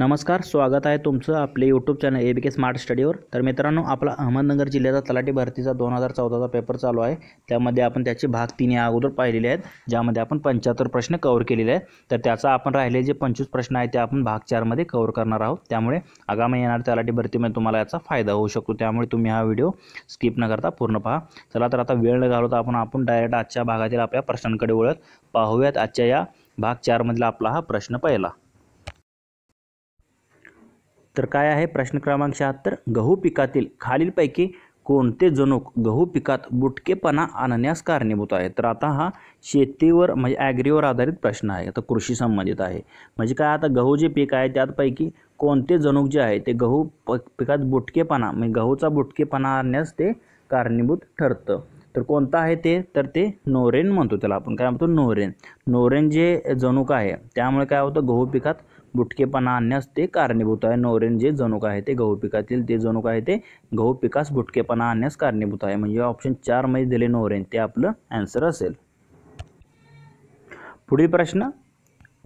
नमस्कार स्वागत आहे तुमचं आपले YouTube channel A B K smart स्टडीवर तर मित्रांनो आपला अहमदनगर जिल्ह्याचा तलाठी भरतीचा दोन हजार चौदाचा पेपर चालू आहे त्यामध्ये आपण त्याचे भाग तीन या अगोदर पाहिलेले आहेत ज्यामध्ये आपण पंच्याहत्तर प्रश्न कवर केलेले आहेत तर त्याचा आपण राहिले जे पंचवीस प्रश्न आहेत ते आपण भाग चारमध्ये कवर करणार आहोत त्यामुळे आगामी येणार तलाठी भरतीमध्ये तुम्हाला याचा फायदा होऊ शकतो त्यामुळे तुम्ही हा व्हिडिओ स्किप न करता पूर्ण पहा चला तर आता वेळ न घालवता आपण आपण डायरेक्ट आजच्या भागातील आपल्या प्रश्नांकडे वळत पाहूयात आजच्या या भाग चारमधला आपला हा प्रश्न पहिला तर काय आहे प्रश्न क्रमांक शहात्तर गहू पिकातील खालीलपैकी कोणते जणूक गहू पिकात बुटकेपणा आणण्यास कारणीभूत आहे तर आता हा शेतीवर म्हणजे ॲग्रीवर आधारित प्रश्न आहे आता कृषी संबंधित आहे म्हणजे काय आता गहू जे पीक आहे त्यातपैकी कोणते जणूक जे आहे ते गहू प पिकात बुटकेपणा म्हणजे गहूचा बुटकेपणा आणण्यास ते कारणीभूत ठरतं तर कोणतं आहे ते तर ते नोरेन म्हणतो त्याला आपण काय म्हणतो नोरेन नोरेन जे जणूक आहे त्यामुळे काय होतं गहू पिकात बुटकेपणा आणण्यास ते कारणीभूत आहे नोरेन जे जनुक आहे ते गहू पिकातील ते जनुक आहे ते गहू पिकास बुटकेपणा आणण्यास कारणीभूत आहे म्हणजे ऑप्शन मध्ये दिले नोरेन ते आपलं ॲन्सर असेल पुढील प्रश्न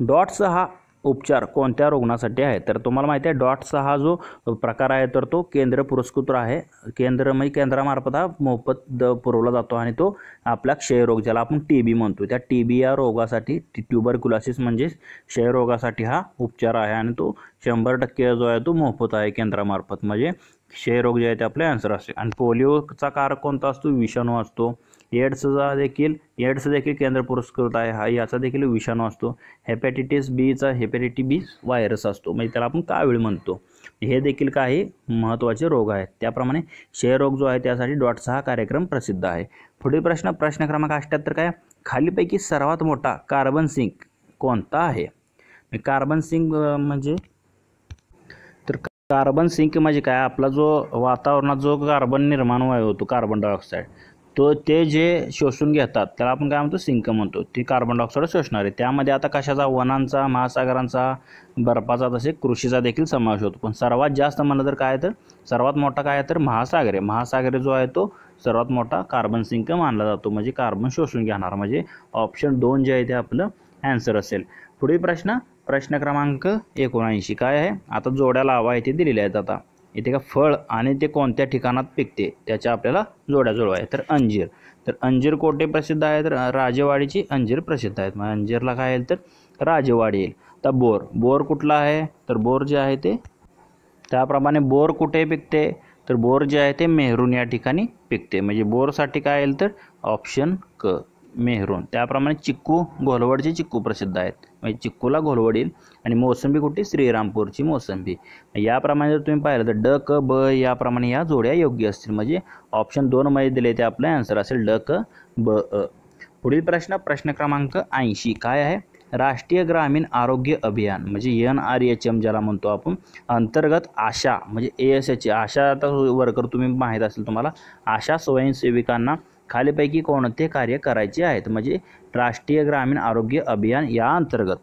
डॉट्स हा उपचार कोणत्या रुग्णासाठी आहे तर तुम्हाला माहिती आहे डॉटचा हा जो प्रकार आहे तर तो केंद्र पुरस्कृत आहे केंद्र म्हणजे केंद्रामार्फत हा मोफत द पुरवला जातो आणि तो आपला क्षयरोग ज्याला आपण टी बी म्हणतो त्या टी बी या रोगासाठी ट्युबरक्युलासिस म्हणजे क्षयरोगासाठी हा उपचार आहे आणि तो शंभर टक्के जो आहे तो मोफत आहे केंद्रामार्फत म्हणजे क्षयरोग जे आहे ते आपले आन्सर असते आणि पोलिओचा कारक कोणता असतो विषाणू असतो एड्सचा देखील एड्स देखील केंद्र पुरस्कृत आहे हा याचा देखील विषाणू असतो हेपॅटिटिस बीचा हेपॅटिटी बी व्हायरस असतो म्हणजे त्याला आपण वेळ म्हणतो हे देखील काही महत्त्वाचे रोग आहेत त्याप्रमाणे क्षयरोग जो आहे त्यासाठी डॉटचा हा कार्यक्रम प्रसिद्ध आहे पुढील प्रश्न प्रश्न क्रमांक अष्ट्याहत्तर काय खालीपैकी सर्वात मोठा कार्बन सिंक कोणता आहे कार्बन सिंक म्हणजे तर कार्बन सिंक म्हणजे काय आपला जो वातावरणात जो कार्बन निर्माण होतो कार्बन डायऑक्साईड तो ते जे शोषून घेतात त्याला आपण काय म्हणतो सिंक म्हणतो ती कार्बन डायऑक्साईड शोषणार आहे त्यामध्ये आता कशाचा वनांचा महासागरांचा बर्फाचा तसे कृषीचा देखील समावेश होतो पण सर्वात जास्त म्हणलं तर काय तर सर्वात मोठा काय तर महासागर आहे महासागर जो आहे तो सर्वात मोठा कार्बन सिंक मानला जातो म्हणजे कार्बन शोषून घेणार म्हणजे ऑप्शन दोन जे आहे ते आपलं ॲन्सर असेल पुढील प्रश्न प्रश्न क्रमांक एकोणऐंशी काय आहे आता जोड्या लावा ते दिलेल्या आहेत आता इथे का फळ आणि ते कोणत्या ठिकाणात पिकते त्याच्या आपल्याला जोड्या जुळवाय आहे तर अंजीर तर अंजीर कोठे प्रसिद्ध आहे तर राजेवाडीची अंजीर प्रसिद्ध आहेत मग अंजीरला काय येईल तर राजेवाडी येईल तर बोर बोर कुठला आहे तर बोर जे आहे ते त्याप्रमाणे बोर कुठे पिकते तर बोर जे आहे ते मेहरून या ठिकाणी पिकते म्हणजे बोरसाठी काय येईल तर ऑप्शन क मेहरून त्याप्रमाणे चिक्कू घोलवडचे चिक्कू प्रसिद्ध आहेत म्हणजे चिक्कूला घोलवडील आणि मोसंबी कुठे श्रीरामपूरची मोसंबी याप्रमाणे जर तुम्ही पाहिलं तर ड क ब याप्रमाणे या जोड्या योग्य असतील म्हणजे ऑप्शन दोनमध्ये दिले ते आपलं आन्सर असेल ड क ब अ पुढील प्रश्न प्रश्न क्रमांक ऐंशी काय आहे राष्ट्रीय ग्रामीण आरोग्य अभियान म्हणजे एन आर एच एम ज्याला म्हणतो आपण अंतर्गत आशा म्हणजे ए एस एच आशा आता वर्कर तुम्ही माहीत असेल तुम्हाला आशा स्वयंसेविकांना खालीपैकी कोणते कार्य करायचे आहेत म्हणजे राष्ट्रीय ग्रामीण आरोग्य अभियान या अंतर्गत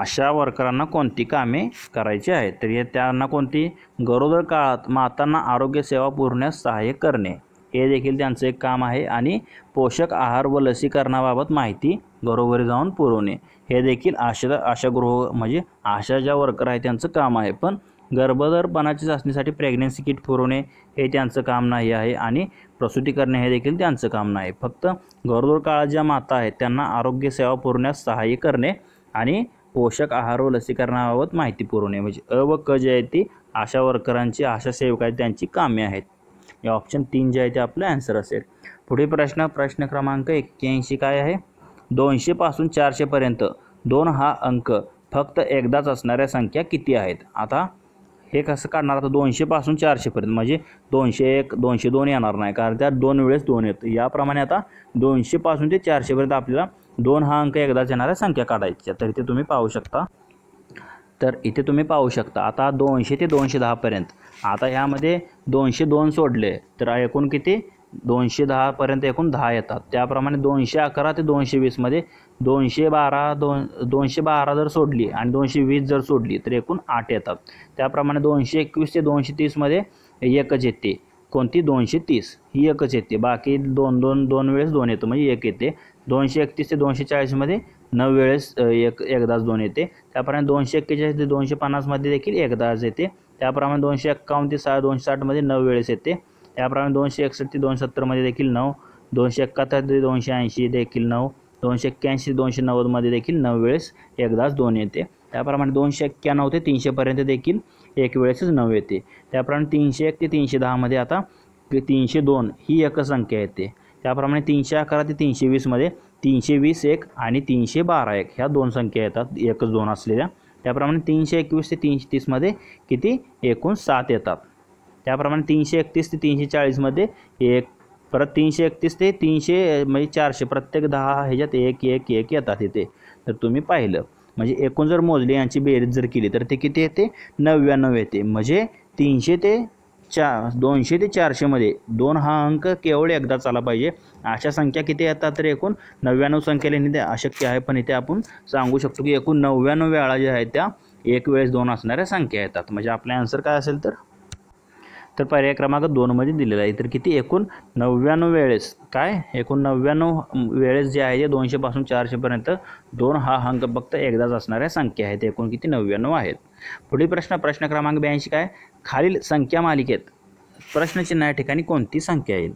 आशा वर्करांना कोणती कामे करायची आहेत तर हे त्यांना कोणती गरोदर काळात मातांना आरोग्यसेवा पुरवण्यास सहाय्य करणे हे देखील त्यांचं एक काम आहे आणि पोषक आहार व लसीकरणाबाबत माहिती घरोघरी जाऊन पुरवणे हे देखील आशा आशागृह म्हणजे आशा ज्या वर्कर आहे त्यांचं काम आहे पण गर्भधरपणाची चाचणीसाठी प्रेग्नेन्सी किट पुरवणे हे त्यांचं काम नाही आहे आणि प्रसूती करणे हे देखील त्यांचं काम नाही फक्त गरोदर काळात ज्या माता आहेत त्यांना आरोग्य सेवा पुरवण्यास सहाय्य करणे आणि पोषक आहार व लसीकरणाबाबत माहिती पुरवणे म्हणजे अ व क जे आहे ती आशा वर्करांची आशा सेविका त्यांची कामे आहेत या ऑप्शन तीन जे आहे ते आपलं ॲन्सर असेल पुढील प्रश्न प्रश्न क्रमांक एक्क्याऐंशी काय आहे दोनशेपासून चारशेपर्यंत दोन हा अंक फक्त एकदाच असणाऱ्या संख्या किती आहेत आता हे कसं काढणार आता दोनशेपासून चारशेपर्यंत म्हणजे दोनशे एक दोनशे दोन येणार नाही कारण त्यात दोन वेळेस दोन येतं याप्रमाणे आता दोनशेपासून ते चारशेपर्यंत आपल्याला दोन हा अंक एकदाच येणाऱ्या संख्या काढायच्या तर इथे तुम्ही पाहू शकता तर इथे तुम्ही पाहू शकता आता दोनशे ते दोनशे दहापर्यंत आता ह्यामध्ये दोनशे दोन सोडले तर एकूण किती दोनशे दहापर्यंत एकूण दहा येतात त्याप्रमाणे दोनशे अकरा ते दोनशे वीसमध्ये दोनशे बारा दोन दोनशे बारा जर सोडली आणि दोनशे वीस जर सोडली तर एकूण आठ येतात त्याप्रमाणे दोनशे एकवीस ते दोनशे तीसमध्ये एकच येते कोणती दोनशे तीस ही एकच येते बाकी दोन दोन दोन वेळेस दोन येतो म्हणजे एक येते दोनशे एकतीस ते दोनशे चाळीसमध्ये नऊ वेळेस एक एकदाच दोन येते त्याप्रमाणे दोनशे एक्केचाळीस ते दोनशे पन्नासमध्ये देखील एकदाच येते त्याप्रमाणे दोनशे एक्कावन्न ते सहा दोनशे साठमध्ये नऊ वेळेस येते त्याप्रमाणे दोनशे एकसष्ट ते दोनशे सत्तरमध्ये देखील नऊ दोनशे एकाहत्तर ते दोनशे ऐंशी देखील नऊ दोनशे एक्क्याऐंशी दोनशे नव्वदमध्ये देखील नऊ वेळेस एकदाच दोन येते त्याप्रमाणे दोनशे एक्क्याण्णव ते तीनशेपर्यंत देखील एक वेळेसच नऊ येते त्याप्रमाणे तीनशे एक ते तीनशे दहामध्ये आता तीनशे दोन ही एक संख्या येते त्याप्रमाणे तीनशे अकरा ते तीनशे वीसमध्ये तीनशे वीस एक आणि तीनशे बारा एक ह्या दोन संख्या येतात एकच दोन असलेल्या त्याप्रमाणे तीनशे एकवीस ते तीनशे तीसमध्ये किती एकूण सात येतात त्याप्रमाणे तीनशे एकतीस ते तीनशे चाळीसमध्ये एक परत तीनशे एकतीस ते तीनशे म्हणजे चारशे प्रत्येक दहा ह्याच्यात एक एक एक येतात इथे तर तुम्ही पाहिलं म्हणजे एकूण जर मोजले यांची बेरीज जर केली तर ते किती येते नव्याण्णव येते म्हणजे तीनशे ते चार दोनशे ते चारशेमध्ये दोन हा अंक केवळ एकदाच चाला पाहिजे अशा संख्या किती येतात तर एकूण नव्याण्णव संख्येला निधे अशक्य आहे पण इथे आपण सांगू शकतो की एकूण नव्याण्णव वेळा ज्या आहेत त्या एक वेळेस दोन असणाऱ्या संख्या येतात म्हणजे आपला आन्सर काय असेल तर तर पर्याय क्रमांक दोनमध्ये दिलेला आहे तर किती एकूण नव्याण्णव वेळेस काय एकूण नव्याण्णव वेळेस जे आहे ते दोनशेपासून चारशेपर्यंत दोन हा अंक फक्त एकदाच असणाऱ्या संख्या आहेत एकूण किती नव्याण्णव आहेत पुढील प्रश्न प्रश्न क्रमांक ब्याऐंशी काय खालील संख्या मालिकेत प्रश्नचिन्ह या ठिकाणी कोणती संख्या येईल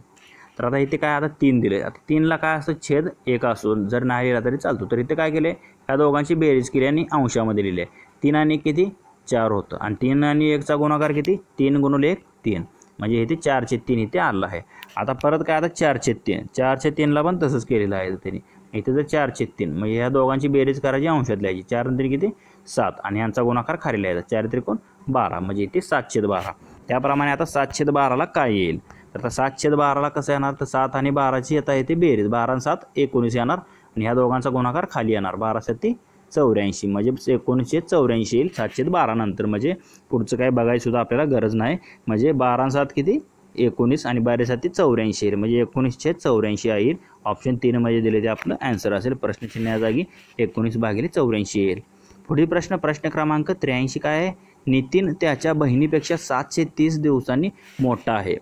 तर आता इथे काय आता तीन दिले आता तीनला काय असतं छेद एक असून जर नाही लिहिला तरी चालतो तर इथे काय केले या दोघांची बेरीज केली आणि अंशामध्ये लिहिले तीन आणि किती चार होतं आणि तीन आणि एकचा गुणाकार किती तीन गुणले एक तीन म्हणजे इथे चारशे तीन इथे आलं आहे आता परत काय आता चारशे तीन चारशे तीनला पण तसंच केलेलं आहे त्यांनी इथे जर चारशे तीन म्हणजे ह्या दोघांची बेरीज करायची अंशात लिहायची चार तरी किती सात आणि यांचा गुणाकार खाली लिहायचा चार त्रिकोण बारा म्हणजे इथे सातशे बारा त्याप्रमाणे आता सातशे बाराला काय येईल तर आता सातशे बाराला कसं येणार तर सात आणि बाराची आता येते बेरीज बारा सात एकोणीस येणार आणि ह्या दोघांचा गुणाकार खाली येणार बारा सत्ती चौऱ्याऐंशी म्हणजे एकोणीसशे चौऱ्याऐंशी येईल सातशे बारा नंतर म्हणजे पुढचं काय बघायसुद्धा आपल्याला गरज नाही म्हणजे बारा सात किती एकोणीस आणि बारा बारासाठी चौऱ्याऐंशी येईल म्हणजे एकोणीसशे चौऱ्याऐंशी येईल ऑप्शन तीन म्हणजे दिले ते आपलं ॲन्सर असेल प्रश्नचिन्हा जागी एकोणीस भागिले चौऱ्याऐंशी येईल पुढील प्रश्न प्रश्न क्रमांक त्र्याऐंशी काय आहे नितीन त्याच्या बहिणीपेक्षा सातशे तीस दिवसांनी मोठा आहे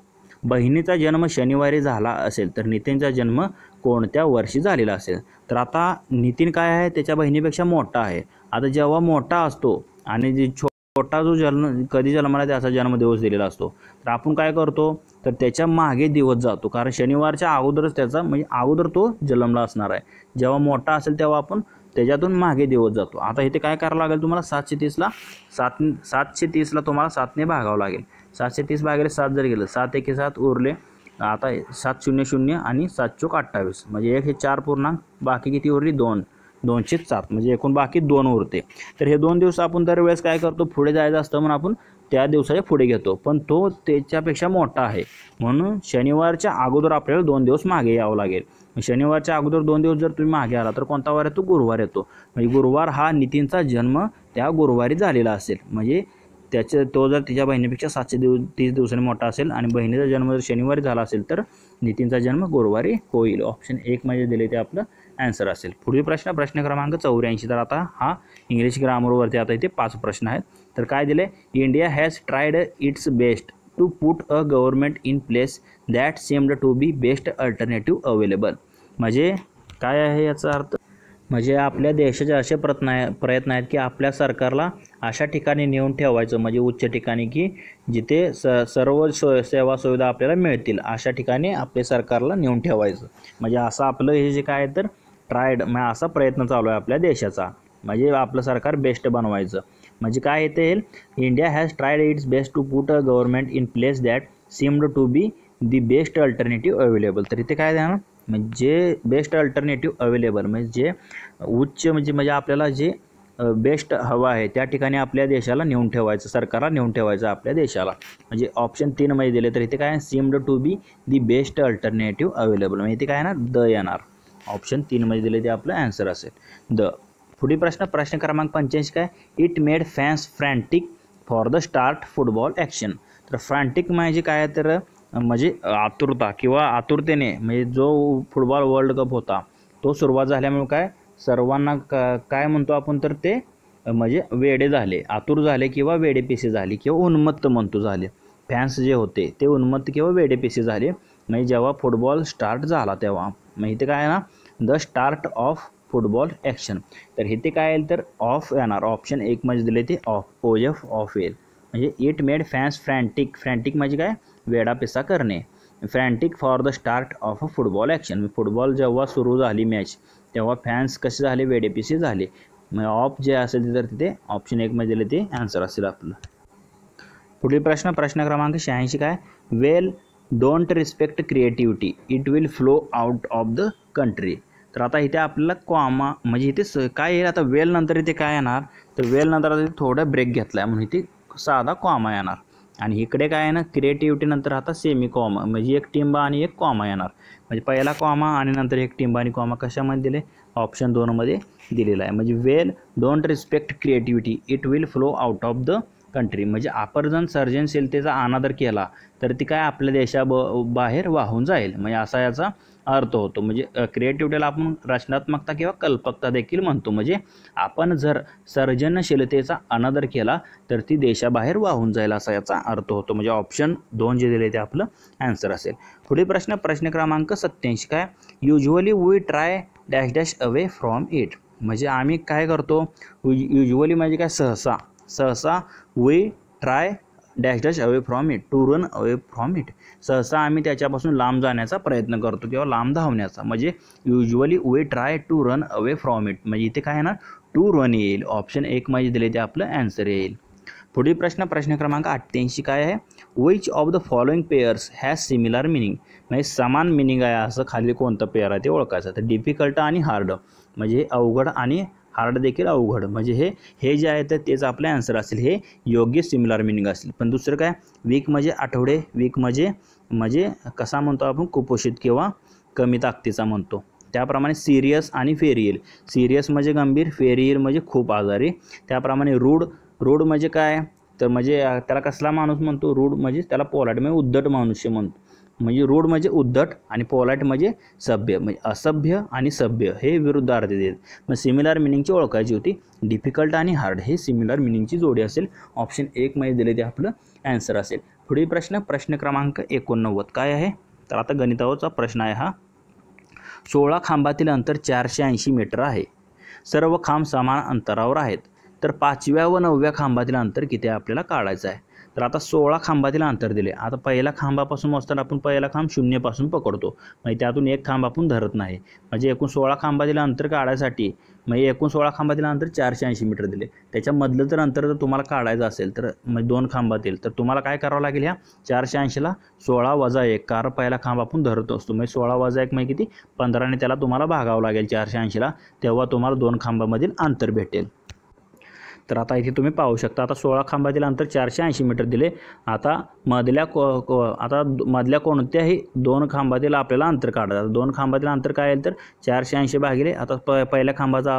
बहिणीचा जन्म शनिवारी झाला असेल तर नितीनचा जन्म कोणत्या वर्षी झालेला असेल तर आता नितीन काय आहे त्याच्या बहिणीपेक्षा मोठा आहे आता जेव्हा मोठा असतो आणि जे छोटा जो जन्म कधी जन्माला त्याचा जन्मदिवस दिलेला असतो तर आपण काय करतो तर त्याच्या मागे दिवस जातो कारण शनिवारच्या अगोदरच त्याचा म्हणजे अगोदर तो जन्मला असणार आहे जेव्हा मोठा असेल तेव्हा आपण त्याच्यातून मागे दिवस जातो आता इथे काय करावं लागेल तुम्हाला सातशे तीसला सात सातशे तीसला तुम्हाला सातने भागावं लागेल सातशे तीस भागिले सात जर गेलं सात एके सात उरले आता सात शून्य शून्य आणि सात चोक अठ्ठावीस म्हणजे एक हे चार पूर्णांक बाकी किती उरली दोन दोनशे सात म्हणजे एकूण बाकी दोन उरते तर हे दोन दिवस आपण दरवेळेस काय करतो पुढे जायचं असतं म्हणून आपण त्या दिवसाच्या पुढे घेतो पण तो त्याच्यापेक्षा मोठा आहे म्हणून शनिवारच्या अगोदर आपल्याला दोन दिवस मागे यावं लागेल शनिवारच्या अगोदर दोन दिवस जर तुम्ही मागे आला तर कोणता वार येतो गुरुवार येतो म्हणजे गुरुवार हा नितीनचा जन्म त्या गुरुवारी झालेला असेल म्हणजे त्याच्या तो जर तिच्या बहिणीपेक्षा सातशे दिव तीस दिवसांनी मोठा असेल आणि बहिणीचा जन्म जर शनिवारी झाला असेल तर नितीनचा जन्म गुरुवारी होईल ऑप्शन एक म्हणजे दिले ते आपलं ॲन्सर असेल पुढील प्रश्न प्रश्न क्रमांक चौऱ्याऐंशी तर आता हा इंग्लिश ग्रामरवरती आता इथे पाच प्रश्न आहेत तर काय दिले India has tried its best to put a government in place that seemed to be best alternative available म्हणजे काय आहे याचा अर्थ म्हणजे आपल्या देशाचे असे प्रयत्न आहे प्रयत्न आहेत की आपल्या सरकारला अशा ठिकाणी नेऊन ठेवायचं म्हणजे उच्च ठिकाणी की जिथे स सर्व सो सेवा सुविधा आपल्याला मिळतील अशा ठिकाणी आपले सरकारला नेऊन ठेवायचं म्हणजे असं आपलं हे जे काय तर ट्रायड म्हणजे असा प्रयत्न चालू आहे आपल्या देशाचा म्हणजे आपलं सरकार बेस्ट बनवायचं म्हणजे काय येते India has tried its best to put a government in place that seemed to be the best alternative available तर इथे काय ना म्हणजे बेस्ट अल्टरनेटिव्ह अवेलेबल म्हणजे जे उच्च म्हणजे म्हणजे आपल्याला जे बेस्ट हवा आहे त्या ठिकाणी आपल्या देशाला नेऊन ठेवायचं सरकारला नेऊन ठेवायचं आपल्या देशाला म्हणजे ऑप्शन तीनमध्ये दिले तर इथे काय आहे seemed to be the best alternative available म्हणजे इथे काय येणार द येणार ऑप्शन तीनमध्ये दिले ते आपलं ॲन्सर असेल द पुढील प्रश्न प्रश्न क्रमांक पंच्याऐंशी काय it made fans frantic for the start football action तर फ्रँटिक म्हणजे काय तर म्हणजे आतुरता किंवा आतुरतेने म्हणजे जो फुटबॉल वर्ल्ड कप होता तो सुरुवात झाल्यामुळे काय सर्वांना क काय म्हणतो आपण तर ते म्हणजे वेडे झाले आतुर झाले किंवा वेडेपेशी झाले किंवा उन्मत्त म्हणतो झाले फॅन्स जे होते ते उन्मत्त किंवा वेडेपेशी झाले म्हणजे जेव्हा फुटबॉल स्टार्ट झाला तेव्हा मग इथे काय आहे ना the start of football action तर इथे काय येईल तर ऑफ येणार ऑप्शन एक म्हणजे दिले ते ऑफ ओ एफ ऑफ येईल म्हणजे it made fans frantic frantic म्हणजे काय वेडापिसा करणे frantic for the start of a football action football जेव्हा सुरू झाली मॅच तेव्हा फॅन्स कसे झाले वेडेपिसे झाले मग ऑप जे असेल तर तिथे ऑप्शन एक मध्ये ते आन्सर असेल आपलं पुढील प्रश्न प्रश्न क्रमांक शहाऐंशी काय well don't respect creativity it will flow out of the country तर आता इथे आपल्याला कॉमा म्हणजे इथे स काय येईल आता वेल नंतर इथे काय येणार तर वेल नंतर इथे थोडा ब्रेक घेतला आहे म्हणून इथे साधा कॉमा येणार आणि इकडे काय आहे ना क्रिएटिव्हिटीनंतर आता सेमी कॉमा म्हणजे एक टिंबा आणि एक कॉमा येणार म्हणजे पहिला कॉमा आणि नंतर एक टिंबा आणि कॉमा कशामध्ये दिले ऑप्शन दोनमध्ये दिलेला आहे म्हणजे well don't respect creativity it will flow out of the country म्हणजे आपण जर सर्जनशीलतेचा अनादर केला तर ती काय आपल्या देशाब बाहेर वाहून जाईल म्हणजे असा याचा अर्थ होतो म्हणजे क्रिएटिव्हिटीला आपण रचनात्मकता किंवा कल्पकता देखील म्हणतो म्हणजे आपण जर सर्जनशीलतेचा अनादर केला तर ती देशाबाहेर वाहून जाईल असा याचा अर्थ होतो म्हणजे ऑप्शन दोन जे दिले ते आपलं ॲन्सर असेल पुढे प्रश्न प्रश्न क्रमांक सत्याऐंशी काय usually we try dash dash away from it म्हणजे आम्ही काय करतो युजली म्हणजे काय सहसा सहसा we try dash dash away from it to run away from it सहसा आम्ही त्याच्यापासून लांब जाण्याचा प्रयत्न करतो किंवा लांब धावण्याचा म्हणजे usually we try to run away from it म्हणजे इथे काय आहे ना टू रन येईल ऑप्शन एक माझे दिले ते आपलं ॲन्सर येईल पुढील प्रश्न प्रश्न क्रमांक अठ्ठ्याऐंशी काय आहे which of the following pairs has similar meaning म्हणजे समान मिनिंग आहे असं खाली कोणतं पेयर आहे ते ओळखायचं तर डिफिकल्ट आणि हार्ड म्हणजे अवघड आणि हार्ड देखील अवघड म्हणजे हे हे जे आहे तर तेच आपलं आन्सर असेल हे योग्य सिमिलर मिनिंग असेल पण दुसरं काय वीक म्हणजे आठवडे वीक म्हणजे म्हणजे कसा म्हणतो आपण कुपोषित किंवा कमी ताकदीचा म्हणतो त्याप्रमाणे सिरियस आणि फेरियल सिरियस म्हणजे गंभीर फेरियल म्हणजे खूप आजारी त्याप्रमाणे रूढ रूड म्हणजे काय तर म्हणजे त्याला कसला माणूस म्हणतो रूड म्हणजे त्याला पोलाट म्हणजे उद्धट माणूस म्हणतो म्हणजे रूढ म्हणजे उद्धट आणि पोलाईट म्हणजे सभ्य म्हणजे असभ्य आणि सभ्य हे विरुद्धार्थ देत मग सिमिलर मिनिंगची ओळखायची होती डिफिकल्ट आणि हार्ड हे सिमिलर मिनिंगची जोडी असेल ऑप्शन मध्ये दिले ते आपलं ॲन्सर असेल पुढील प्रश्न प्रश्न क्रमांक एकोणनव्वद काय आहे तर आता गणितावरचा प्रश्न आहे हा सोळा खांबातील अंतर चारशे ऐंशी मीटर आहे सर्व खांब समान अंतरावर आहेत तर पाचव्या व नवव्या खांबातील अंतर किती आपल्याला काढायचं आहे तर आता सोळा खांबातील अंतर दिले आता पहिला खांबापासून मोजताना आपण पहिला खांब शून्यपासून पकडतो म्हणजे त्यातून एक खांब आपण धरत नाही म्हणजे एकूण सोळा खांबातील अंतर काढायसाठी म्हणजे एकूण सोळा खांबातील अंतर चारशे ऐंशी मीटर दिले त्याच्यामधलं जर अंतर जर तुम्हाला काढायचं असेल तर म्हणजे दोन खांबातील तर तुम्हाला काय करावं लागेल ह्या चारशे ऐंशीला सोळा वजा एक कारण पहिला खांब आपण धरत असतो म्हणजे सोळा वजा एक म्हणजे किती पंधराने त्याला तुम्हाला भागावं लागेल चारशे ऐंशीला तेव्हा तुम्हाला दोन खांबामधील अंतर भेटेल तर आता इथे तुम्ही पाहू शकता आता सोळा खांबातील अंतर चारशे ऐंशी मीटर दिले आता मधल्या को, आता मधल्या कोणत्याही दोन खांबातील आपल्याला अंतर काढतात दोन खांबातील अंतर काय येईल तर चारशे ऐंशी भागिले आता प पहिल्या खांबाचा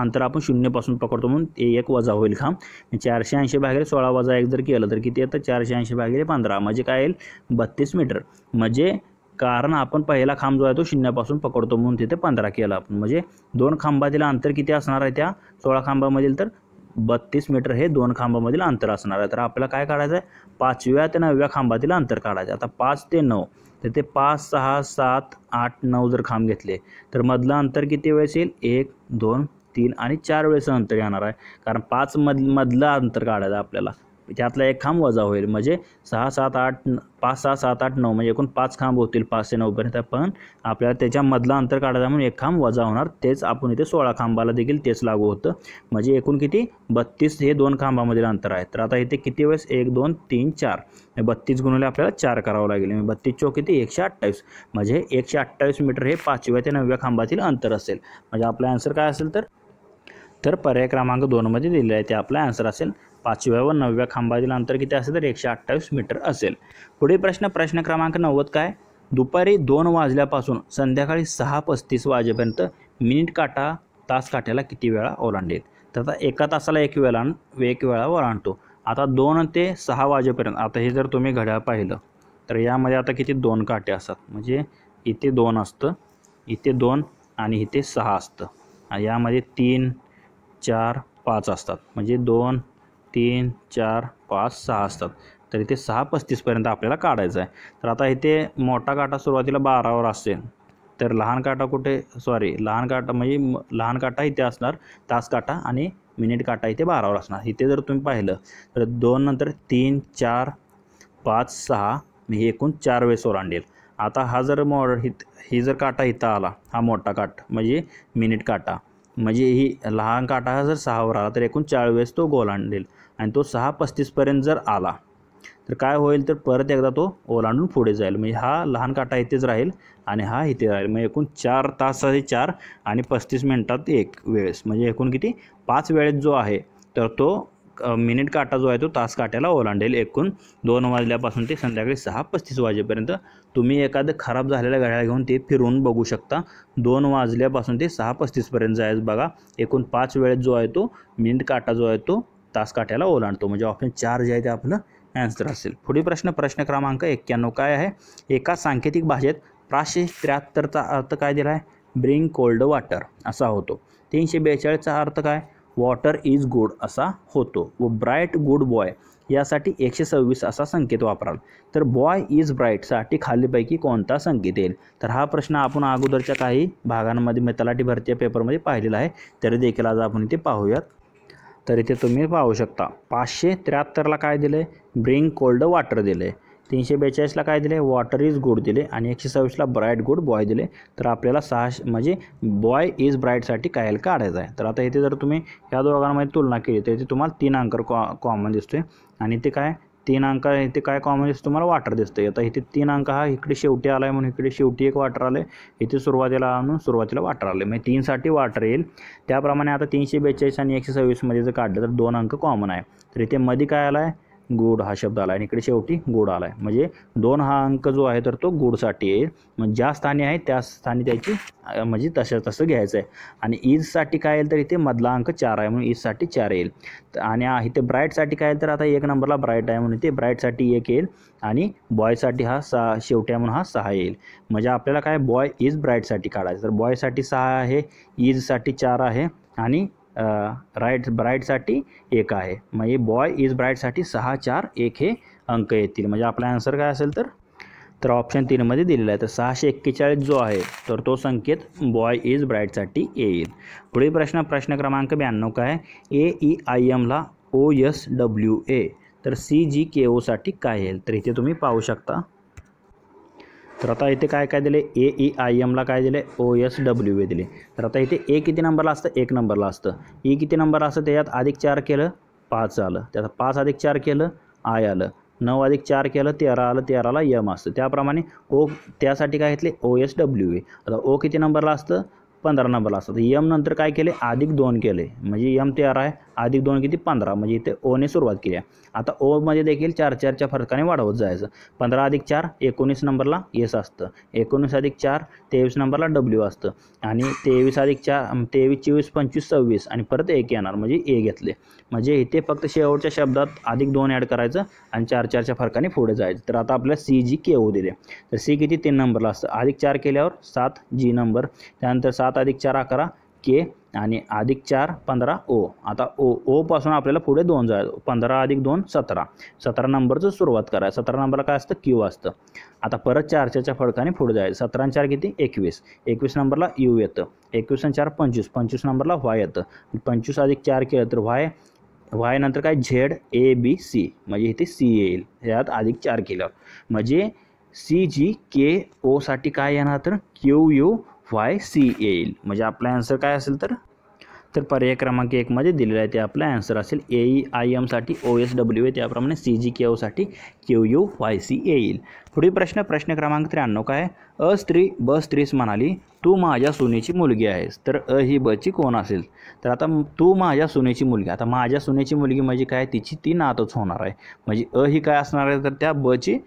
अंतर आपण शून्यपासून पकडतो म्हणून एक वजा होईल खांब चारशे ऐंशी भागिले सोळा वजा एक जर केलं तर किती येतं चारशे ऐंशी भागिले पंधरा म्हणजे काय येईल बत्तीस मीटर म्हणजे कारण आपण पहिला खांब जो आहे तो शून्यापासून पकडतो म्हणून तिथे पंधरा केला आपण म्हणजे दोन खांबातील अंतर किती असणार आहे त्या सोळा खांबामधील तर बत्तीस मीटर हे दोन खांबामधील अंतर असणार आहे तर आपल्याला काय काढायचं आहे पाचव्या ते नवव्या खांबातील अंतर काढायचं आता पाच ते नऊ तर ते पाच सहा सात आठ नऊ जर खांब घेतले तर मधलं अंतर किती वेळेस येईल एक दोन तीन आणि चार वेळेचं अंतर येणार आहे कारण पाच मध मधलं अंतर काढायचं आपल्याला त्यातला एक खांब वजा होईल म्हणजे सहा सात आठ पाच सहा सात आठ नऊ म्हणजे एकूण पाच खांब होतील पाच ते नऊपर्यंत पण आपल्याला त्याच्यामधला अंतर काढायचा म्हणून एक खांब वजा होणार तेच आपण इथे सोळा खांबाला देखील तेच लागू होतं म्हणजे एकूण किती बत्तीस हे दोन खांबामधील अंतर आहे तर आता इथे किती वेळेस एक दोन तीन चार बत्तीस गुणले आपल्याला चार करावं लागेल म्हणजे बत्तीस चौक किती एकशे अठ्ठावीस म्हणजे एकशे अठ्ठावीस मीटर हे पाचव्या ते नवव्या खांबातील अंतर असेल म्हणजे आपला आन्सर काय असेल तर तर पर्याय क्रमांक दोनमध्ये दिलेला आहे ते आपला आन्सर असेल पाचव्या व नवव्या खांबातील अंतर किती असेल तर एकशे अठ्ठावीस मीटर असेल पुढे प्रश्न प्रश्न क्रमांक नव्वद काय दुपारी दोन वाजल्यापासून संध्याकाळी सहा पस्तीस वाजेपर्यंत मिनिट काटा तास काट्याला किती वेळा ओलांडेल तर आता एका तासाला एक वेळा एक वेळा ओलांडतो आता दोन ते सहा वाजेपर्यंत आता हे जर तुम्ही घड्याळ पाहिलं तर यामध्ये आता किती दोन काटे असतात म्हणजे इथे दोन असतं इथे दोन आणि इथे सहा असतं यामध्ये तीन चार पाच असतात म्हणजे दोन तीन चार पाच सहा असतात तर इथे सहा पस्तीसपर्यंत आपल्याला काढायचं आहे तर आता इथे मोठा काटा सुरुवातीला बारावर असेल तर लहान काटा कुठे सॉरी लहान काटा म्हणजे लहान काटा इथे असणार तास काटा आणि मिनिट काटा इथे बारावर असणार इथे जर तुम्ही पाहिलं तर दोन नंतर तीन चार पाच सहा हे एकूण चार वेळेस ओलांडेल आता हा जर मो ही जर काटा इथं आला हा मोठा काठ म्हणजे मिनिट काटा म्हणजे ही लहान काटा हा जर सहावर आला तर एकूण चार वेळेस तो गोलांडेल आणि तो सहा पस्तीसपर्यंत जर आला तर काय होईल तर परत एकदा तो ओलांडून पुढे जाईल म्हणजे हा लहान काटा इथेच राहील आणि हा इथे राहील म्हणजे एकूण चार तासाचे चार आणि पस्तीस मिनटात एक वेळेस म्हणजे एकूण किती पाच वेळेत जो आहे तर तो मिनिट काटा जो आहे तो तास काट्याला ओलांडेल एकूण दोन वाजल्यापासून ते संध्याकाळी सहा पस्तीस वाजेपर्यंत तुम्ही एखादं खराब झालेल्या घड्याळ घेऊन ते फिरून बघू शकता दोन वाजल्यापासून ते सहा पस्तीसपर्यंत जायच बघा एकूण पाच वेळेत जो आहे तो मिनिट काटा जो आहे तो तास काट्याला ओलांडतो म्हणजे ऑप्शन चार जे आहे ते आपलं ॲन्सर असेल पुढील प्रश्न प्रश्न क्रमांक एक्क्याण्णव काय आहे एका सांकेतिक भाषेत पाचशे त्र्याहत्तरचा अर्थ काय दिला आहे ब्रिंग कोल्ड वॉटर असा होतो तीनशे बेचाळीसचा अर्थ काय वॉटर इज गुड असा होतो व ब्राईट गुड बॉय यासाठी एकशे सव्वीस असा संकेत वापराल तर बॉय इज ब्राईटसाठी खालीपैकी कोणता संकेत येईल तर हा प्रश्न आपण अगोदरच्या काही भागांमध्ये तलाठी भरती पेपरमध्ये पाहिलेला आहे तरी देखील आज आपण इथे पाहूयात तर इथे तुम्ही पाहू शकता पाचशे त्र्याहत्तरला काय दिलं आहे ब्रिंग कोल्ड वॉटर दिलं आहे तीनशे बेचाळीसला काय दिले वॉटर इज गुड दिले आणि एकशे सव्वीसला ब्राईट गुड बॉय दिले तर आपल्याला सहाशे म्हणजे बॉय इज ब्राईटसाठी काय काढायचं आहे तर आता इथे जर तुम्ही या दोघांमध्ये तुलना केली तर इथे तुम्हाला तीन अंकर कॉ कॉमन दिसतोय आणि ते काय तीन अंक इथे काय कॉमन दिसतं तुम्हाला वाटर दिसतंय आता इथे तीन अंक हा इकडे शेवटी आला म्हणून इकडे शेवटी एक वाटर आलं आहे इथे सुरुवातीला म्हणून सुरुवातीला वाटर आलं आहे म्हणजे तीनसाठी वाटर येईल त्याप्रमाणे आता तीनशे बेचाळीस आणि एकशे सव्वीसमध्ये जर काढलं तर दोन अंक कॉमन आहे तर इथे मध्ये काय आला आहे गोड हा शब्द आला आणि इकडे शेवटी गोड आला आहे म्हणजे दोन हा अंक जो आहे तर तो गुढसाठी आहे मग ज्या स्थानी आहे त्या स्थानी त्याची म्हणजे तशा तसं घ्यायचं आहे आणि ईजसाठी काय येईल तर इथे मधला अंक चार आहे म्हणून ईजसाठी चार येईल आणि इथे ब्राईटसाठी काय येईल तर आता एक नंबरला ब्राईट आहे म्हणून इथे ब्राईटसाठी एक येईल आणि बॉयसाठी हा सहा शेवटी आहे म्हणून हा सहा येईल म्हणजे आपल्याला काय बॉय इज ब्राईटसाठी काढायचं तर बॉयसाठी सहा आहे ईजसाठी चार आहे आणि राईट ब्राईटसाठी एक आहे म्हणजे बॉय इज ब्राईटसाठी सहा चार एक हे अंक येतील म्हणजे आपला आन्सर काय असेल तर तर ऑप्शन तीनमध्ये दिलेला आहे तर सहाशे एक्केचाळीस जो आहे तर तो संकेत बॉय इज ब्राईटसाठी येईल पुढील प्रश्न प्रश्न क्रमांक ब्याण्णव काय ए ई आय एमला ओ एस डब्ल्यू ए तर सी जी के ओसाठी काय येईल तर इथे तुम्ही पाहू शकता तर आता इथे काय काय दिले ए ई आय एमला काय दिले ओ एस डब्ल्यू ए दिले तर आता इथे ए किती नंबरला असतं एक नंबरला असतं ई e किती नंबरला असतं त्याच्यात अधिक चार केलं पाच आलं त्यात पाच अधिक चार केलं आय आलं नऊ अधिक चार केलं तेरा आलं तेराला यम असतं त्याप्रमाणे ओ त्यासाठी काय घेतले ओ एस डब्ल्यू ए आता ओ किती नंबरला असतं पंधरा नंबरला असतं तर यम नंतर काय केले अधिक दोन केले म्हणजे यम तेरा आहे अधिक दोन किती पंधरा म्हणजे इथे ओने सुरुवात केली आहे आता ओमध्ये देखील चार चारच्या फरकाने वाढवत जायचं पंधरा अधिक चार एकोणीस नंबरला येस असतं एकोणीस अधिक चार तेवीस नंबरला डब्ल्यू असतं आणि तेवीस अधिक चार तेवीस चोवीस पंचवीस सव्वीस आणि परत एक येणार म्हणजे ए घेतले म्हणजे इथे फक्त शेवटच्या शब्दात अधिक दोन ॲड करायचं आणि चार चारच्या फरकाने पुढे जायचं तर आता आपल्याला सी जी के ओ दिले तर सी किती तीन नंबरला असतं अधिक चार केल्यावर सात जी नंबर त्यानंतर सात अधिक चार अकरा के आणि अधिक चार पंधरा ओ आता ओ ओपासून आपल्याला पुढे दोन जायचं पंधरा अधिक दोन सतरा सतरा नंबरचं सुरुवात करा सतरा नंबरला काय असतं क्यू असतं आता परत चारच्याच्या फडकाने पुढे जायचं सतरा चार किती एकवीस एकवीस नंबरला यू येतं एकवीस आणि चार पंचवीस पंचवीस नंबरला वाय येतं पंचवीस अधिक चार केलं तर व्हाय नंतर काय झेड ए बी सी म्हणजे इथे सी येईल यात अधिक चार केलं म्हणजे सी जी के ओसाठी काय येणार तर क्यू यू वाय सी येईल म्हणजे आपला ॲन्सर काय असेल तर तर पर्याय क्रमांक एकमध्ये दिलेला आहे ते आपला ॲन्सर असेल ए ई आय एमसाठी ओ एस डब्ल्यू ए त्याप्रमाणे सी जी के ओसाठी क्यू यू वाय सी येईल पुढील प्रश्न प्रश्न क्रमांक त्र्याण्णव काय अ स्त्री ब स्त्रीस म्हणाली तू माझ्या सुनेची मुलगी आहेस तर अ ही बची कोण असेल तर आता तू माझ्या सुनेची मुलगी आता माझ्या सुनेची मुलगी म्हणजे काय तिची ती नातच होणार आहे म्हणजे अ ही काय असणार आहे तर त्या बची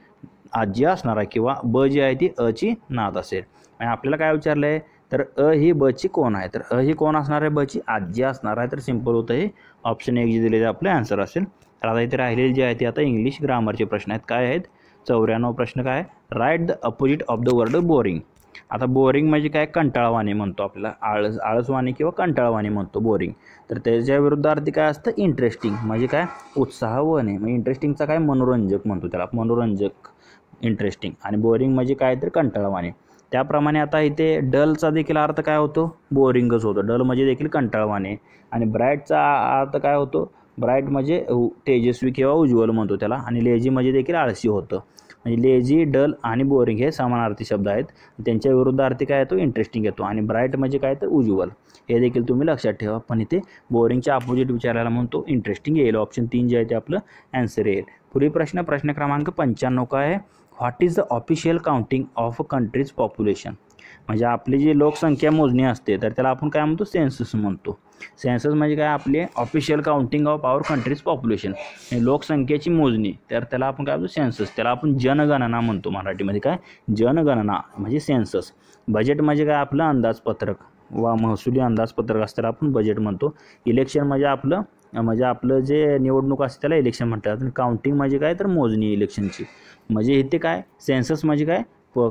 आजी असणार आहे किंवा ब जी आहे ती अची नात असेल आणि आपल्याला काय विचारलं आहे तर अ ही बची कोण आहे तर अ ही कोण असणार आहे बची आजी असणार आहे तर सिंपल होतं हे ऑप्शन एक जे दिले ते आपलं आन्सर असेल तर आता इथे राहिलेले जे आहे ते आता इंग्लिश ग्रामरचे प्रश्न आहेत काय आहेत चौऱ्याण्णव प्रश्न काय आहे write the opposite of the word boring आता बोरिंग म्हणजे काय कंटाळवाणी म्हणतो आपल्याला आळस आळसवाणी किंवा कंटाळवाणी म्हणतो बोरिंग तर त्याच्या विरुद्धार्थी काय असतं इंटरेस्टिंग म्हणजे काय उत्साह वने मग इंटरेस्टिंगचा काय मनोरंजक म्हणतो त्याला मनोरंजक इंटरेस्टिंग आणि बोरिंग म्हणजे काय तर कंटाळवाणी त्याप्रमाणे आता इथे डलचा देखील अर्थ काय होतो बोरिंगच होतो डल म्हणजे देखील कंटाळवाणे आणि ब्राईटचा अर्थ काय होतो ब्राईट म्हणजे तेजस्वी किंवा उज्ज्वल म्हणतो त्याला आणि लेझी म्हणजे देखील आळशी होतं म्हणजे लेझी डल आणि बोरिंग हे समानार्थी शब्द आहेत त्यांच्या विरुद्धार्थी काय येतो इंटरेस्टिंग येतो आणि ब्राईट म्हणजे काय तर उज्ज्वल हे देखील तुम्ही लक्षात ठेवा पण इथे बोरिंगच्या अपोजिट विचारायला म्हणतो इंटरेस्टिंग येईल ऑप्शन तीन जे आहे ते आपलं ॲन्सर येईल पुढील प्रश्न प्रश्न क्रमांक पंच्याण्णव काय आहे what is the official counting of a country's population म्हणजे आपली जी लोकसंख्या मोजणी असते तर त्याला आपण काय म्हणतो सेन्सस म्हणतो सेन्सस म्हणजे काय आपले official counting of our country's population लोकसंख्येची मोजणी तर त्याला आपण काय म्हणतो सेन्सस त्याला आपण जनगणना म्हणतो मराठीमध्ये काय जनगणना म्हणजे सेन्सस बजेट म्हणजे काय आपलं अंदाजपत्रक वा महसुली अंदाजपत्रक असतं आपण बजेट म्हणतो इलेक्शन म्हणजे आपलं म्हणजे आपलं जे निवडणूक असते त्याला इलेक्शन म्हणतात आणि काउंटिंग म्हणजे काय तर मोजणी इलेक्शनची म्हणजे इथे काय सेन्सस म्हणजे काय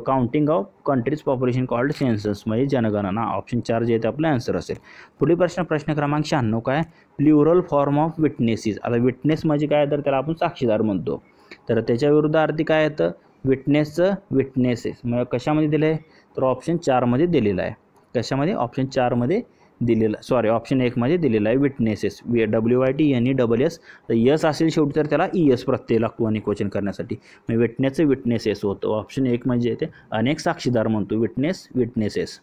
counting of country's population called census म्हणजे जनगणना ऑप्शन चार जे आहे ते आपलं आन्सर असेल पुढील प्रश्न प्रश्न क्रमांक शहाण्णव काय प्ल्युरल फॉर्म ऑफ विटनेसेस आता विटनेस म्हणजे काय तर त्याला आपण साक्षीदार म्हणतो तर त्याच्या विरुद्ध अर्थी काय येतं विटनेसचं विटनेसेस म्हणजे कशामध्ये दिलं आहे तर ऑप्शन चारमध्ये दिलेलं आहे कशामध्ये ऑप्शन चारमध्ये दिलेला सॉरी ऑप्शन एकमध्ये दिलेला आहे witnesses V W I T N E double S तर यस असेल शेवटी तर त्याला ई e एस प्रत्यय लागतो आणि क्वेश्चन करण्यासाठी मग विटनेसचं विटनेसेस होतं ऑप्शन एक म्हणजे ते अनेक साक्षीदार म्हणतो विटनेस विटनेसेस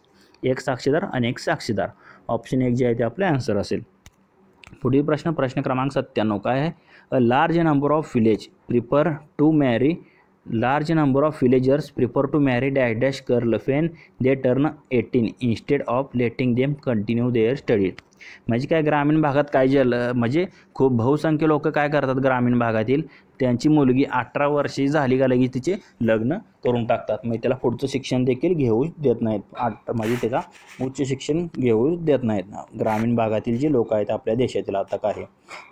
एक साक्षीदार अनेक साक्षीदार ऑप्शन एक जे आहे ते आपलं आन्सर असेल पुढील प्रश्न प्रश्न क्रमांक सत्त्याण्णव काय आहे a large number of village prefer to marry large number of villagers prefer to marry dash dash girl when they turn eighteen instead of letting them continue their studies म्हणजे काय ग्रामीण भागात काय झालं म्हणजे खूप बहुसंख्य लोक काय करतात ग्रामीण भागातील त्यांची मुलगी अठरा वर्षे झाली का लगेच तिचे लग्न करून टाकतात म्हणजे त्याला पुढचं शिक्षण देखील घेऊ देत नाहीत आठ म्हणजे त्याला उच्च शिक्षण घेऊ देत नाहीत ग्रामीण भागातील जे लोक आहेत आपल्या देशातील आता काय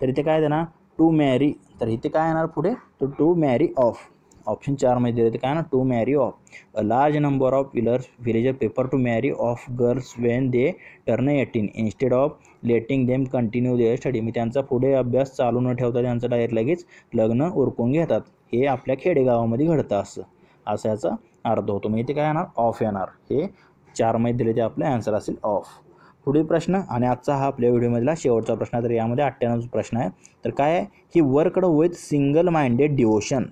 तर इथे काय ना टू मॅरी तर इथे काय येणार पुढे तर टू मॅरी ऑफ ऑप्शन चारमध्ये दिले होते काय ना to marry of a large number of villagers villager prefer to marry of girls when they turn eighteen instead of letting them continue their study मी त्यांचा पुढे अभ्यास चालू न ठेवता त्यांचं डायरेक्ट लगेच लग्न उरकून घेतात हे आपल्या खेडेगावामध्ये घडतं असं असं याचा अर्थ होतो म्हणजे ते काय येणार ऑफ येणार हे चारमध्ये दिले ते आपलं ॲन्सर असेल ऑफ पुढील प्रश्न आणि आजचा हा आपल्या व्हिडिओमधला शेवटचा प्रश्न आहे तर यामध्ये अठ्ठ्याण्णव प्रश्न आहे तर काय आहे की worked with single minded devotion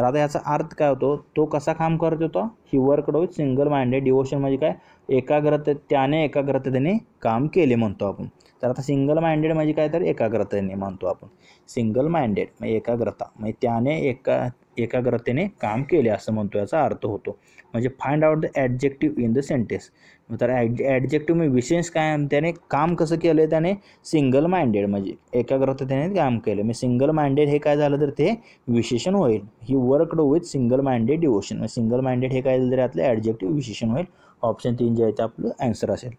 तर आता याचा अर्थ काय होतो तो कसा काम करत होता he worked with single minded devotion म्हणजे काय एकाग्रते त्याने एकाग्रतेने काम केले म्हणतो आपण तर आता सिंगल माइंडेड म्हणजे काय तर एकाग्रतेने म्हणतो आपण सिंगल माइंडेड म्हणजे एकाग्रता म्हणजे त्याने एका एकाग्रतेने काम केले असं म्हणतो याचा अर्थ होतो म्हणजे find out the adjective in the sentence तर ॲड ॲडजेक्टिव्ह मी म्हणजे विशेष काय त्याने काम कसं केलं आहे त्याने सिंगल माइंडेड म्हणजे एकाग्रता त्याने काम केलं मी सिंगल माइंडेड हे काय झालं तर ते विशेषण होईल he worked with single minded devotion म्हणजे सिंगल माइंडेड हे काय झालं तर यातलं ॲडजेक्टिव्ह विशेषण होईल ऑप्शन तीन जे आहे ते आपलं ॲन्सर असेल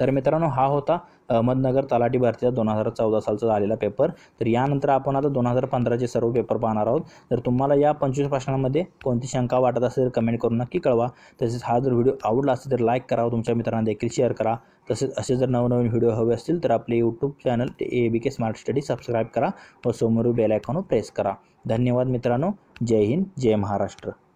तर मित्रांनो हा होता अहमदनगर तलाठी भरतीचा दोन हजार चौदा सालचा झालेला पेपर तर यानंतर आपण आता दोन हजार पंधराचे सर्व पेपर पाहणार आहोत तर तुम्हाला या पंचवीस प्रश्नांमध्ये कोणती शंका वाटत असेल तर कमेंट करून नक्की कळवा तसेच हा जर व्हिडिओ आवडला असेल तर लाईक करा तुमच्या मित्रांना देखील शेअर करा तसेच असे जर नवनवीन व्हिडिओ हवे असतील तर आपले YouTube channel A B K smart study subscribe करा व समोर बेल आयकॉनवर प्रेस करा धन्यवाद मित्रांनो जय हिंद जय महाराष्ट्र